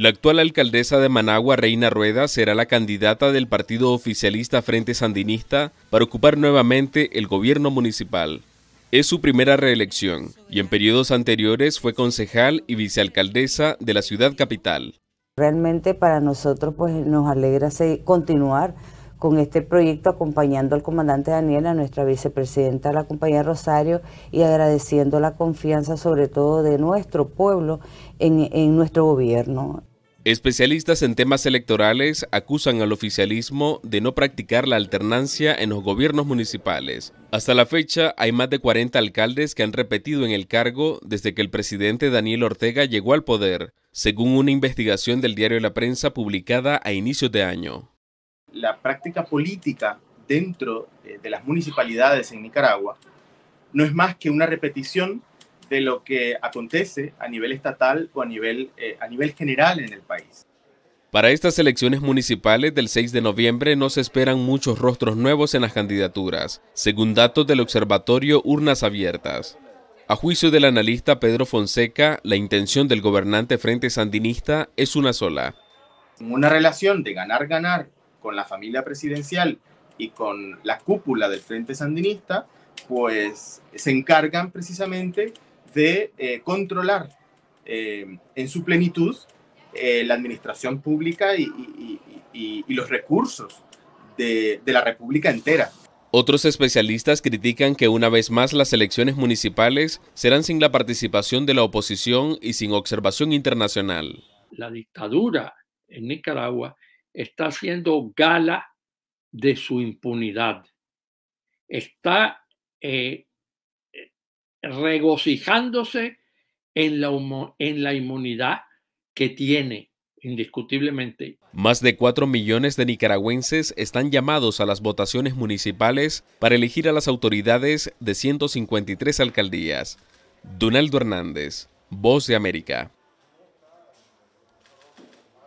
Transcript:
La actual alcaldesa de Managua, Reina Rueda, será la candidata del partido oficialista Frente Sandinista para ocupar nuevamente el gobierno municipal. Es su primera reelección y en periodos anteriores fue concejal y vicealcaldesa de la ciudad capital. Realmente para nosotros pues nos alegra continuar con este proyecto acompañando al comandante Daniel, a nuestra vicepresidenta, la compañía Rosario, y agradeciendo la confianza sobre todo de nuestro pueblo en, en nuestro gobierno. Especialistas en temas electorales acusan al oficialismo de no practicar la alternancia en los gobiernos municipales. Hasta la fecha, hay más de 40 alcaldes que han repetido en el cargo desde que el presidente Daniel Ortega llegó al poder, según una investigación del diario La Prensa publicada a inicios de año. La práctica política dentro eh, de las municipalidades en Nicaragua no es más que una repetición de lo que acontece a nivel estatal o a nivel, eh, a nivel general en el país. Para estas elecciones municipales del 6 de noviembre no se esperan muchos rostros nuevos en las candidaturas, según datos del Observatorio Urnas Abiertas. A juicio del analista Pedro Fonseca, la intención del gobernante Frente Sandinista es una sola. Una relación de ganar-ganar con la familia presidencial y con la cúpula del Frente Sandinista, pues se encargan precisamente de eh, controlar eh, en su plenitud eh, la administración pública y, los recursos de, la República entera. Otros especialistas critican que una vez más las elecciones municipales serán sin la participación de la oposición y sin observación internacional. La dictadura en Nicaragua está haciendo gala de su impunidad. Está regocijándose en la, inmunidad que tiene, indiscutiblemente. Más de 4 millones de nicaragüenses están llamados a las votaciones municipales para elegir a las autoridades de 153 alcaldías. Donaldo Hernández, Voz de América.